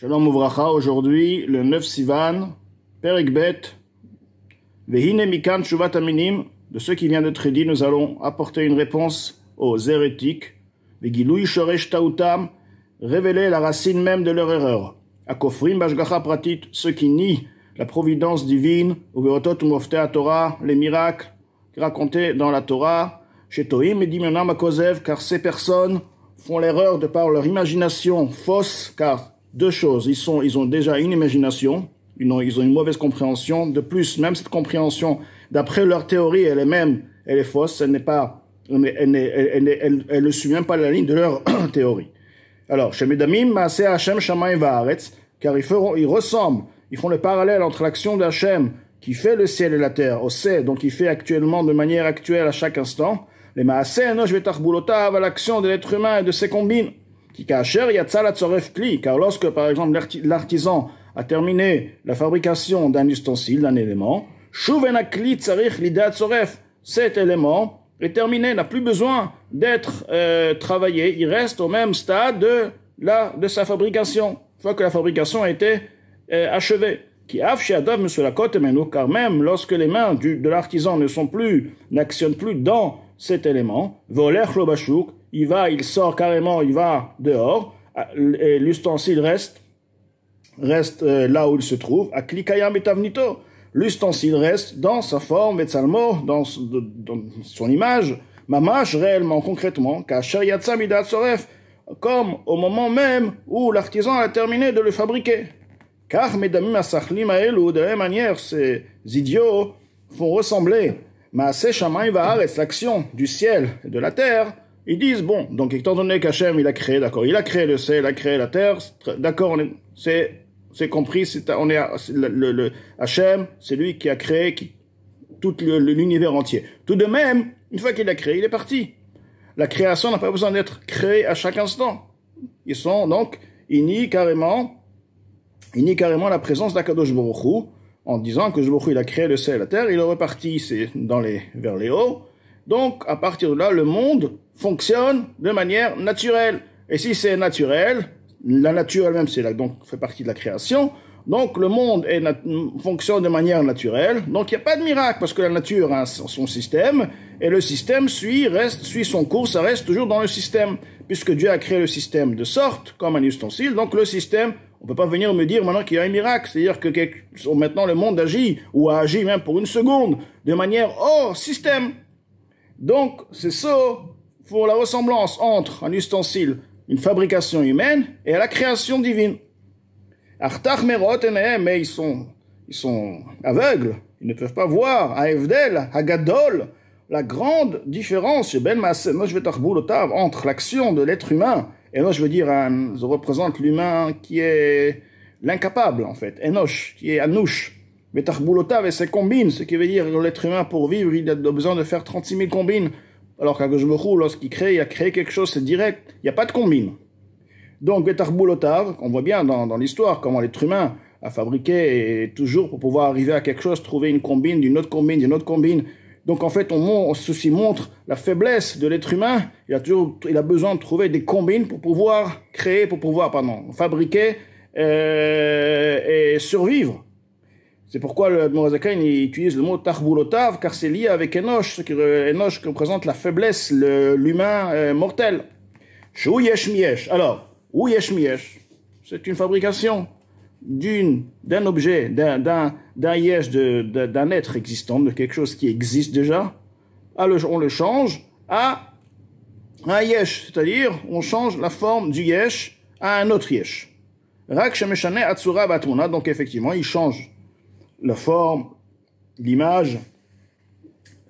Shalom mouvracha, aujourd'hui, le 9 Sivan, Perikbet, Vehine Mikan Shuvat Aminim, de ce qui vient d'être dit, nous allons apporter une réponse aux hérétiques, Vegilui Shoresh Tautam, révéler la racine même de leur erreur. Akofrim Bashgacha Pratit, ceux qui nient la providence divine, Uveotot à Torah, les miracles racontés dans la Torah, Shetoim et Dimionam car ces personnes font l'erreur de par leur imagination fausse, car deux choses. Ils, ont déjà une imagination, ils ont, une mauvaise compréhension. De plus, même cette compréhension, d'après leur théorie, elle est même, elle est fausse, elle n'est pas, elle, ne suit même pas la ligne de leur théorie. Alors, Shemidamim, Maaseh Hashem, Shamaï Vaaretz, car ils, feront, ils ressemblent, ils font le parallèle entre l'action d'Hachem qui fait le ciel et la terre, au sait donc il fait actuellement de manière actuelle à chaque instant, les Maaseh, Nosh, à l'action de l'être humain et de ses combines. Car lorsque, par exemple, l'artisan a terminé la fabrication d'un ustensile, d'un élément, cet élément est terminé, n'a plus besoin d'être euh, travaillé, il reste au même stade de, la, de sa fabrication, une fois que la fabrication a été euh, achevée. Qui car même lorsque les mains du, de l'artisan ne sont plus, n'actionnent plus dans cet élément, voler chlobachouk il va, il sort carrément, il va dehors, ah, et l'ustensile reste, reste euh, là où il se trouve, à klikayam et L'ustensile reste dans sa forme, et dans, dans son image, mamash réellement, concrètement, comme au moment même où l'artisan a terminé de le fabriquer. Car, mesdames, ou de la même manière, ces idiots font ressembler, ma l'action du ciel et de la terre, ils disent, bon, donc étant donné qu'Hachem, il a créé, d'accord, il a créé le ciel, il a créé la terre, d'accord, c'est, c'est compris, c'est, on est, le, le, Hachem, c'est lui qui a créé qui, tout l'univers entier. Tout de même, une fois qu'il a créé, il est parti. La création n'a pas besoin d'être créée à chaque instant. Ils sont donc, ils nient carrément, ils carrément la présence d'Akadosh Baruch en disant que Baruch il a créé le ciel la terre, il est reparti c'est dans les, vers les hauts, donc, à partir de là, le monde fonctionne de manière naturelle. Et si c'est naturel, la nature elle-même, c'est donc fait partie de la création. Donc le monde est fonctionne de manière naturelle. Donc il n'y a pas de miracle parce que la nature a son système et le système suit, reste, suit son cours, ça reste toujours dans le système puisque Dieu a créé le système de sorte comme un ustensile. Donc le système, on ne peut pas venir me dire maintenant qu'il y a un miracle, c'est-à-dire que maintenant le monde agit ou a agi même pour une seconde de manière Oh, système. Donc, c'est ça pour la ressemblance entre un ustensile, une fabrication humaine, et la création divine. Artach Merot mais ils sont, ils sont aveugles, ils ne peuvent pas voir, à Evdel, à Gadol, la grande différence ben entre l'action de l'être humain, et moi je veux dire, je euh, représente l'humain qui est l'incapable en fait, Enoch, qui est Anouche, et ses combines, ce qui veut dire que l'être humain, pour vivre, il a besoin de faire 36 000 combines. Alors roule lorsqu'il crée, il a créé quelque chose, c'est direct, il n'y a pas de combine. Donc, Betarbulotav, on voit bien dans, l'histoire comment l'être humain a fabriqué, et toujours pour pouvoir arriver à quelque chose, trouver une combine, d'une autre combine, d'une autre combine. Donc, en fait, on, ceci montre la faiblesse de l'être humain. Il a toujours, il a besoin de trouver des combines pour pouvoir créer, pour pouvoir, pardon, fabriquer euh, et survivre. C'est pourquoi le Morazakain utilise le mot Tarbulotav, car c'est lié avec Enoch, ce qui, Enoch représente la faiblesse, l'humain euh, mortel. Chou Alors, ou c'est une fabrication d'un objet, d'un, Yesh, d'un être existant, de quelque chose qui existe déjà. Ah, on le change à un Yesh, c'est-à-dire on change la forme du Yesh à un autre Yesh. Rak donc effectivement, il change la forme, l'image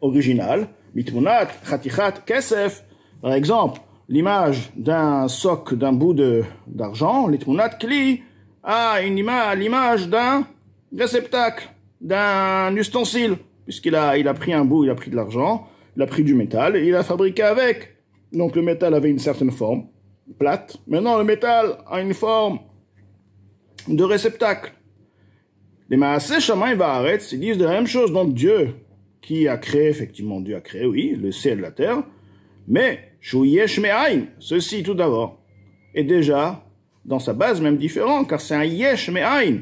originale. Mitmunat, Khatichat, Kesef, par exemple, l'image d'un soc, d'un bout d'argent, l'itmunat kli, a une image, l'image d'un réceptacle, d'un ustensile, puisqu'il a, il a pris un bout, il a pris de l'argent, il a pris du métal, et il a fabriqué avec. Donc le métal avait une certaine forme, plate. Maintenant, le métal a une forme de réceptacle. Les il va arrêter, ils disent de la même chose. Donc Dieu, qui a créé, effectivement, Dieu a créé, oui, le ciel et la terre, mais Shuyesh ceci tout d'abord, est déjà, dans sa base, même différent, car c'est un Yesh ain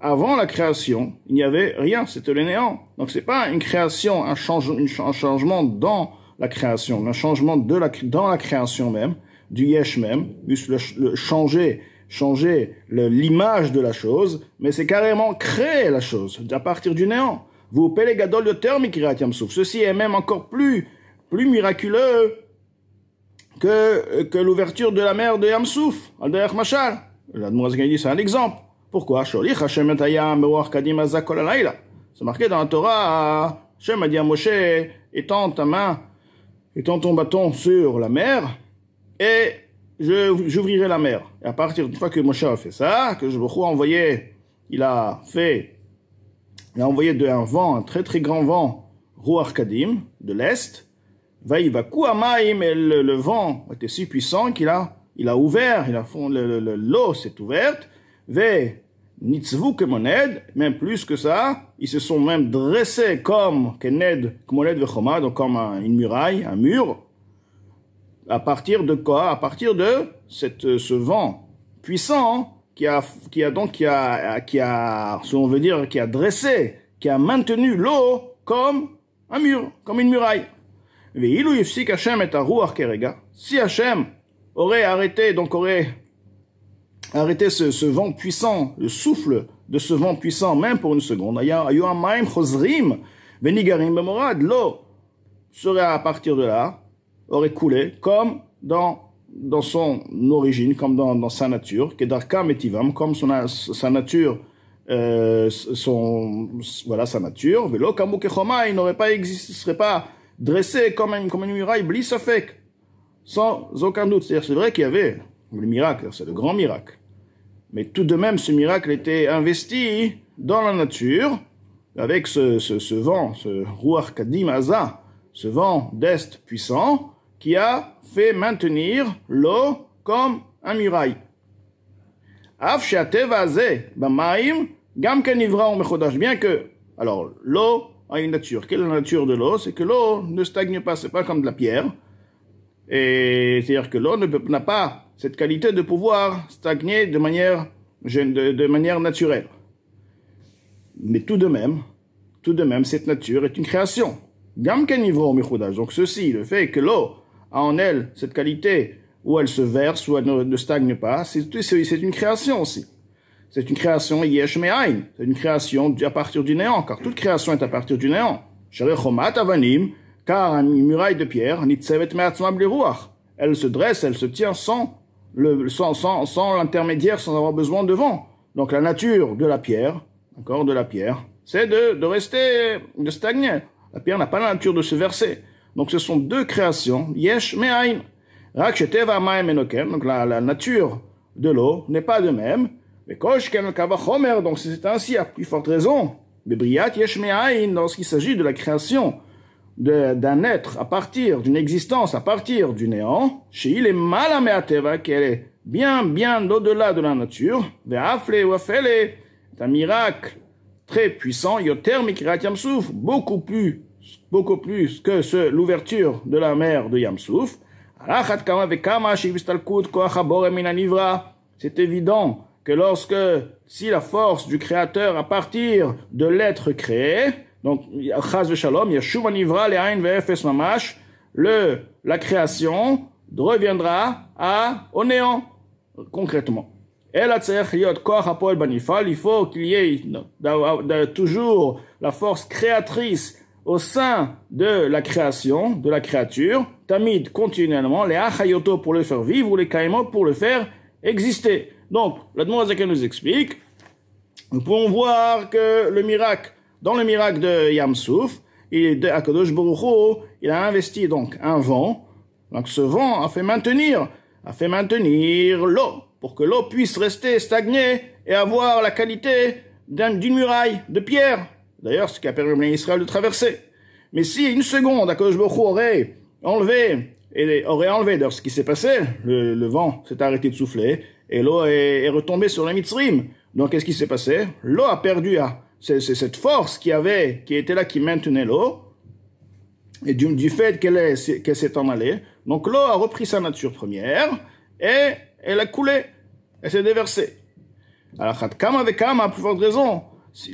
Avant la création, il n'y avait rien, c'était le néant. Donc c'est pas une création, un, changement dans la création, un changement de la, dans la création même, du Yesh même, juste le, le changer changer l'image de la chose, mais c'est carrément créer la chose à partir du néant. Vous de yoter mikirat yamsouf. Ceci est même encore plus, plus miraculeux que, que l'ouverture de la mer de Yamsouf, al dayakh Machal. demoiselle c'est un exemple. Pourquoi? C'est marqué dans la Torah, Hashem a Moshe, étends ta main, étends ton bâton sur la mer, et j'ouvrirai la mer. Et à partir d'une fois que Moshe a fait ça, que je a envoyé, il a fait, il a envoyé de, un vent, un très très grand vent, Ruach Arkadim, de l'Est, va va et le, le vent était si puissant qu'il a, il a ouvert, il a fond, l'eau s'est ouverte, Ve Nitzvu aide, même plus que ça, ils se sont même dressés comme Kened, donc comme une muraille, un mur, à partir de quoi À partir de cette, euh, ce vent puissant qui a, qui a donc, qui a, qui a, si on veut dire, qui a dressé, qui a maintenu l'eau comme un mur, comme une muraille. Si Hachem aurait arrêté, donc aurait arrêté ce, ce, vent puissant, le souffle de ce vent puissant, même pour une seconde, l'eau serait à partir de là aurait coulé comme dans, dans son origine, comme dans, dans sa nature, que Darkam Metivam, comme son, sa nature, euh, son, voilà, sa nature, Velo il n'aurait pas existé, serait pas dressé comme, un, comme une muraille, fait sans aucun doute. cest c'est vrai qu'il y avait le miracle, c'est le grand miracle. Mais tout de même, ce miracle était investi dans la nature, avec ce, ce, ce vent, ce Ruach Aza, ce vent d'Est puissant, qui a fait maintenir l'eau comme un muraille. Bien que, alors, l'eau a une nature. Quelle est la nature de l'eau C'est que l'eau ne stagne pas, c'est pas comme de la pierre. Et c'est-à-dire que l'eau n'a pas cette qualité de pouvoir stagner de manière, de, manière naturelle. Mais tout de même, tout de même, cette nature est une création. Donc ceci, le fait que l'eau a en elle cette qualité, où elle se verse, où elle ne, stagne pas. C'est une création aussi. C'est une création C'est une création à partir du néant, car toute création est à partir du néant. car muraille de pierre, Elle se dresse, elle se tient sans sans, l'intermédiaire, sans avoir besoin de vent. Donc la nature de la pierre, encore de la pierre, c'est de rester, de stagner. La pierre n'a pas la nature de se verser. Donc ce sont deux créations, yesh me'ain. Donc la, la nature de l'eau n'est pas de même. Donc c'est ainsi à plus forte raison. yesh Lorsqu'il s'agit de la création d'un être à partir d'une existence, à partir du néant, chez il est me'ateva, qu'elle est bien, bien au-delà de la nature, c'est un miracle très puissant, yoter mikrat yamsouf, beaucoup plus beaucoup plus que ce, l'ouverture de la mer de Yamsouf. C'est évident que lorsque, si la force du Créateur à partir de l'être créé, donc, Shalom, le, la création reviendra à, au néant, concrètement. Il faut qu'il y ait euh, toujours la force créatrice au sein de la création, de la créature, tamid continuellement, les achayoto pour le faire vivre ou les kaimot pour le faire exister. Donc, la qui nous explique, nous pouvons voir que le miracle, dans le miracle de Yamsouf, il, de Akadosh il a investi donc un vent, donc ce vent a fait maintenir, a fait maintenir l'eau, pour que l'eau puisse rester stagnée et avoir la qualité d'une muraille de pierre, D'ailleurs, ce qui a permis à Israël de traverser. Mais si une seconde, Akadosh Baruch aurait enlevé, et aurait enlevé d'ailleurs ce qui s'est passé, le, vent s'est arrêté de souffler, et l'eau est, est, retombée sur la Mitzrim. Donc qu'est-ce qui s'est passé L'eau a perdu à, c'est, cette force qui avait, qui était là, qui maintenait l'eau, et du, fait qu'elle, qu'elle s'est en allée, donc l'eau a repris sa nature première, et elle a coulé, elle s'est déversée. Alors, Kam avec a plus forte raison,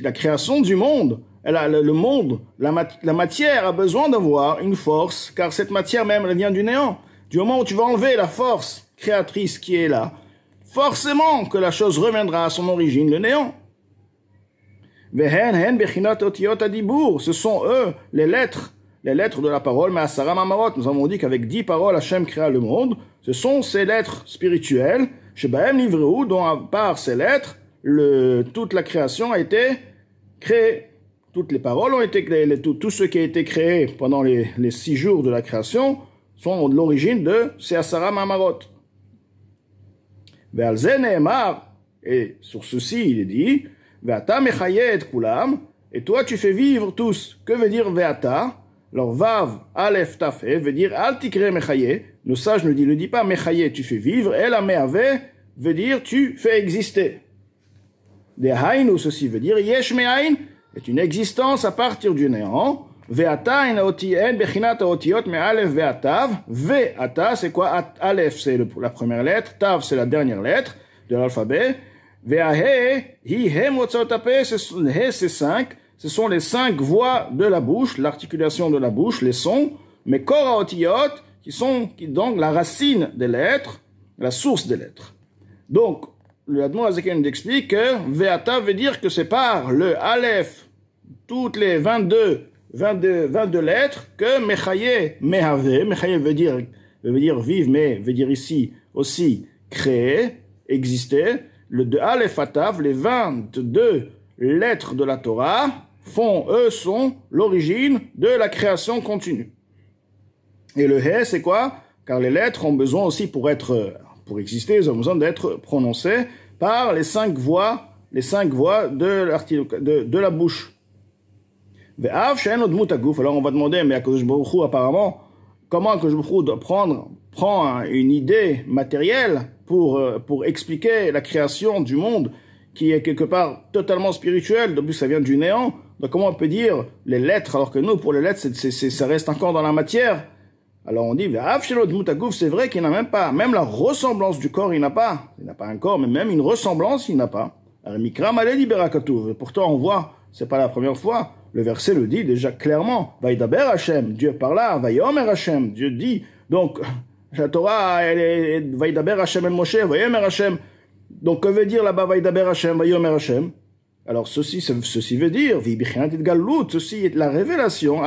la création du monde, elle a, le monde, la, matière a besoin d'avoir une force, car cette matière même, elle vient du néant. Du moment où tu vas enlever la force créatrice qui est là, forcément que la chose reviendra à son origine, le néant. Ce sont eux, les lettres, les lettres de la parole, mais Sarah Mamarot, nous avons dit qu'avec dix paroles, Hachem créa le monde. Ce sont ces lettres spirituelles, Bahem Livreou, dont part ces lettres, le, toute la création a été créée. Toutes les paroles ont été créées, tout, ce qui a été créé pendant les, six jours de la création sont de l'origine de Seasara Mamarot. Et sur ceci, il est dit, Kulam, et toi tu fais vivre tous. Que veut dire Veata Leur Vav, Alef Tafé veut dire Altikre Le sage ne dit, ne dit pas tu fais vivre. Et la Meave veut dire tu fais exister. Des ou ceci veut dire yesh est une existence à partir du néant. Ve'atain aotien bechinat aotiot me'alef ve'atav. Ve'ata, c'est quoi Alef, c'est la première lettre. Tav, c'est la dernière lettre de l'alphabet. Ve'ahe, hi hem he, c'est cinq. Ce sont les cinq voix de la bouche, l'articulation de la bouche, les sons. Mais koraotiot, qui sont qui, donc la racine des lettres, la source des lettres. Donc, le Admon nous explique que Veata veut dire que c'est par le Aleph, toutes les 22, 22, 22 lettres, que Mechaye, Mehave, Mechaye veut dire, veut dire vivre, mais veut dire ici aussi créer, exister. Le de Aleph Atav, les 22 lettres de la Torah, font, eux, sont l'origine de la création continue. Et le He, c'est quoi Car les lettres ont besoin aussi pour être pour exister, ils ont besoin d'être prononcés par les cinq voix, les cinq voix de, de, de la bouche. Alors on va demander, mais à Baruch apparemment, comment Akadosh doit prendre, prend une idée matérielle pour, euh, pour expliquer la création du monde qui est quelque part totalement spirituel, de plus ça vient du néant. Donc comment on peut dire les lettres alors que nous, pour les lettres, c'est, ça reste encore dans la matière alors on dit, ah, c'est vrai qu'il n'a même pas, même la ressemblance du corps, il n'a pas. Il n'a pas un corps, mais même une ressemblance, il n'a pas. Et pourtant, on voit, c'est pas la première fois, le verset le dit déjà clairement. ber Hashem, Dieu parla, Vaïomer Hashem, Dieu dit. Donc, la Torah, elle est Vaïdaber Hashem El Moshe, Vaïomer Hashem. Donc, que veut dire là-bas ber Hashem, Vaïomer Hashem alors ceci, ceci veut dire, ceci est la révélation,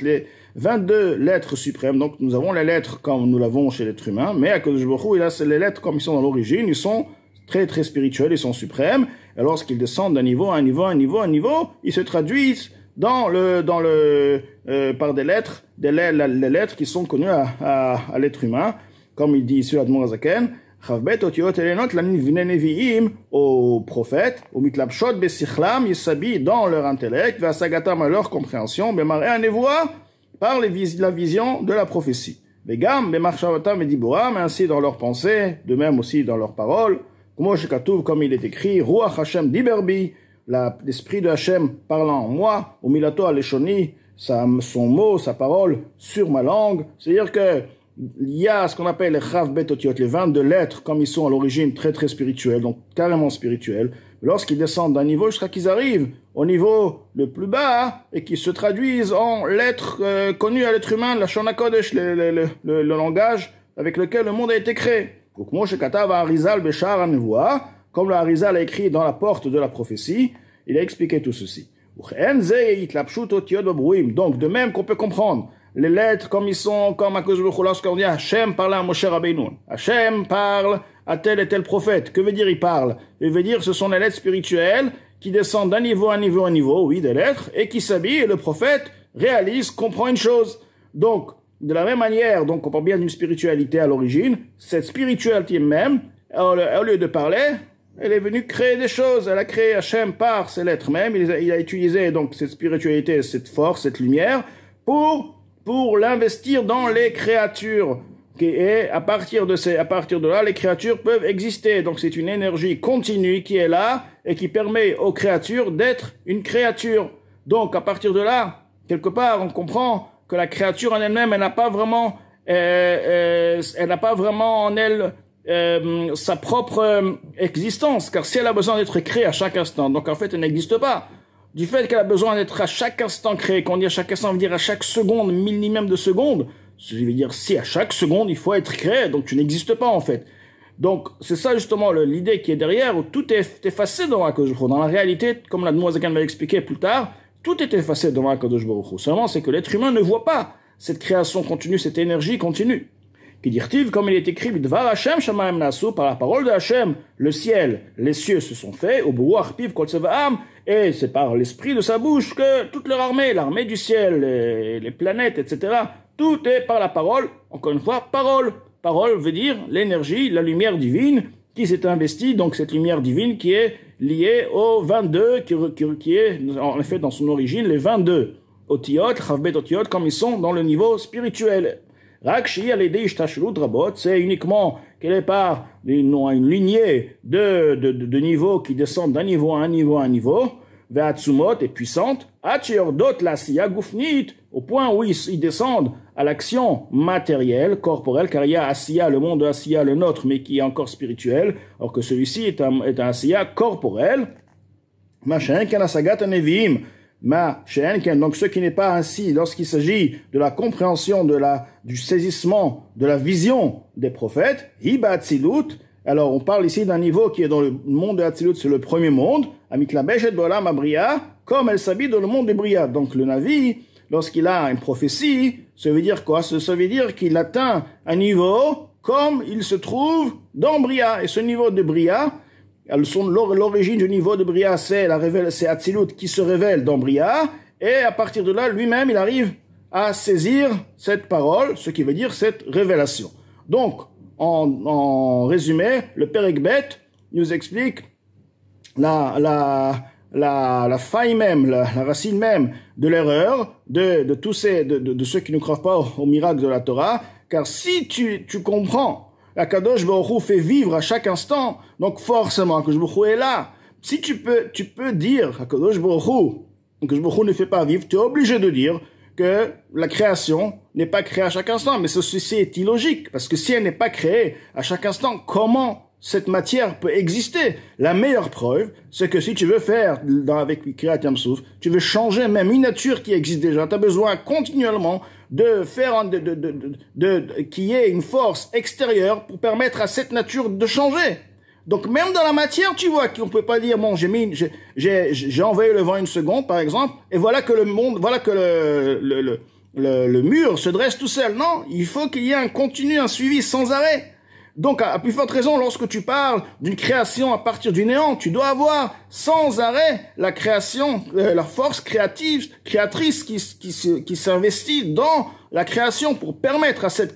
les, 22 lettres suprêmes. Donc nous avons les lettres comme nous l'avons chez l'être humain, mais à Baruch il a les lettres comme ils sont dans l'origine, ils sont très très spirituels, ils sont suprêmes. Et lorsqu'ils descendent d'un niveau à un niveau, à un niveau, à un niveau, ils se traduisent dans le dans le euh, par des lettres, des lettres, les lettres qui sont connues à, à, l'être humain, comme il dit ici l'Admon Azaken. Chavbet otiot elenot neviim »« aux prophètes, au mitlapshot besichlam, ils s'habillent dans leur intellect, Sagatam, à leur compréhension, bemare à par la vision de la prophétie. mais marchavatam et Diboram, ainsi dans leurs pensées, de même aussi dans leurs paroles, comme il est écrit, Ruach Hashem Diberbi, l'esprit de Hashem parlant en moi, omilato Aleshoni, son mot, sa parole, sur ma langue. C'est-à-dire que il y a ce qu'on appelle les Chav Betotiot, les 22 lettres, comme ils sont à l'origine très très spirituels, donc carrément spirituels, lorsqu'ils descendent d'un niveau jusqu'à qu'ils arrivent au niveau le plus bas et qu'ils se traduisent en l'être euh, connu à l'être humain, la Shona le, langage avec lequel le monde a été créé. Donc Moshe Katav Arizal Beshar comme le a écrit dans la porte de la prophétie, il a expliqué tout ceci. Donc de même qu'on peut comprendre les lettres comme ils sont, comme à cause de lorsqu'on dit Hachem parle à Moshe Rabbeinu. Hachem parle à tel et tel prophète. Que veut dire il parle Il veut dire ce sont les lettres spirituelles qui descendent d'un niveau à un niveau à un niveau, oui, des lettres, et qui s'habillent, et le prophète réalise, comprend une chose. Donc, de la même manière, donc on parle bien d'une spiritualité à l'origine, cette spiritualité même, au lieu de parler, elle est venue créer des choses. Elle a créé Hachem par ses lettres même. il a utilisé donc cette spiritualité, cette force, cette lumière pour pour l'investir dans les créatures. Et à partir, de ces, à partir de là, les créatures peuvent exister. Donc c'est une énergie continue qui est là et qui permet aux créatures d'être une créature. Donc à partir de là, quelque part, on comprend que la créature en elle-même, elle, n'a pas vraiment, euh, euh, elle n'a pas vraiment en elle euh, sa propre existence, car si elle a besoin d'être créée à chaque instant, donc en fait, elle n'existe pas du fait qu'elle a besoin d'être à chaque instant créée, qu'on dit à chaque instant, veut dire à chaque seconde, millimètre de seconde, je veut dire si à chaque seconde il faut être créé, donc tu n'existes pas en fait. Donc c'est ça justement l'idée qui est derrière, où tout est effacé devant Dans la réalité, comme la demoiselle va expliqué plus tard, tout est effacé dans la Baruch Seulement c'est que l'être humain ne voit pas cette création continue, cette énergie continue. Qui dit comme il est écrit, Hashem par la parole de Hashem, le ciel, les cieux se sont faits, au Piv Koltsevaam, et c'est par l'esprit de sa bouche que toute leur armée, l'armée du ciel, les, planètes, etc., tout est par la parole, encore une fois, parole. Parole veut dire l'énergie, la lumière divine qui s'est investie, donc cette lumière divine qui est liée aux 22, qui, qui, est en effet dans son origine les 22. Otiot, Chavbet Otiot, comme ils sont dans le niveau spirituel. Rakshi, c'est uniquement qu'elle est pas une, une lignée de, de, niveaux qui descendent d'un niveau à un niveau à un niveau, Veatsumot et puissante, Acheordot la Gufnit, au point où ils, descendent à l'action matérielle, corporelle, car il y a Asiya, le monde Asiya, le nôtre, mais qui est encore spirituel, alors que celui-ci est un, est Asiya corporel. Machin, Kanasagat Ma donc ce qui n'est pas ainsi lorsqu'il s'agit de la compréhension de la, du saisissement, de la vision des prophètes, alors on parle ici d'un niveau qui est dans le monde de Hatzilut, c'est le premier monde, Bolam comme elle s'habille dans le monde de Bria. Donc le Navi, lorsqu'il a une prophétie, ça veut dire quoi Ça veut dire qu'il atteint un niveau comme il se trouve dans Bria. Et ce niveau de Bria, elles sont l'origine du niveau de Bria, c'est Atzilut qui se révèle dans Bria, et à partir de là, lui-même, il arrive à saisir cette parole, ce qui veut dire cette révélation. Donc, en, résumé, le Père Ekbet nous explique la, faille même, la, racine même de l'erreur de, tous ces, de, ceux qui ne croient pas au, au miracle de la Torah, car si tu comprends Akadosh Baruch fait vivre à chaque instant. Donc forcément, Akadosh Baruch est là. Si tu peux, tu peux dire Akadosh Baruch Akadosh ne fait pas vivre, tu es obligé de dire que la création n'est pas créée à chaque instant. Mais ceci est illogique, parce que si elle n'est pas créée à chaque instant, comment cette matière peut exister La meilleure preuve, c'est que si tu veux faire dans, avec Kriyat Yamsouf, tu veux changer même une nature qui existe déjà, tu as besoin continuellement de faire de, de, de, de qu'il y ait une force extérieure pour permettre à cette nature de changer. Donc même dans la matière, tu vois, qu'on peut pas dire bon, j'ai mis, j'ai, j'ai envoyé le vent une seconde, par exemple, et voilà que le monde, voilà que le, le, le, le mur se dresse tout seul. Non, il faut qu'il y ait un continu, un suivi sans arrêt. Donc, à, plus forte raison, lorsque tu parles d'une création à partir du néant, tu dois avoir sans arrêt la création, euh, la force créative, créatrice qui, s'investit dans la création pour permettre à cette,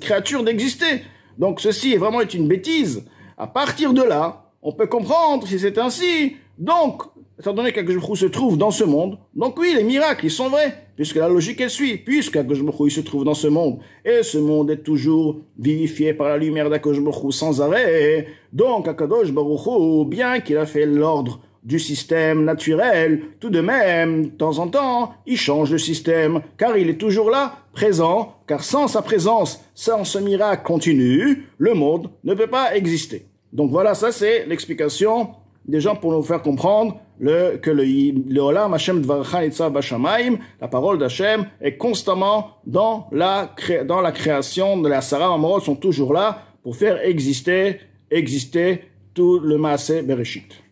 créature d'exister. Donc, ceci est vraiment une bêtise. À partir de là, on peut comprendre si c'est ainsi. Donc, étant donné qu'Akajbrou se trouve dans ce monde, donc oui, les miracles, ils sont vrais, puisque la logique elle suit, puisqu'Akajbrou il se trouve dans ce monde, et ce monde est toujours vivifié par la lumière d'Akajbrou sans arrêt, donc Akadosh bien qu'il a fait l'ordre du système naturel, tout de même, de temps en temps, il change le système, car il est toujours là, présent, car sans sa présence, sans ce miracle continu, le monde ne peut pas exister. Donc voilà, ça c'est l'explication des gens pour nous faire comprendre que le, le Hashem la parole d'Hashem, est constamment dans la, dans la création de la Sarah Amorot, sont toujours là pour faire exister, exister tout le Maasé Bereshit.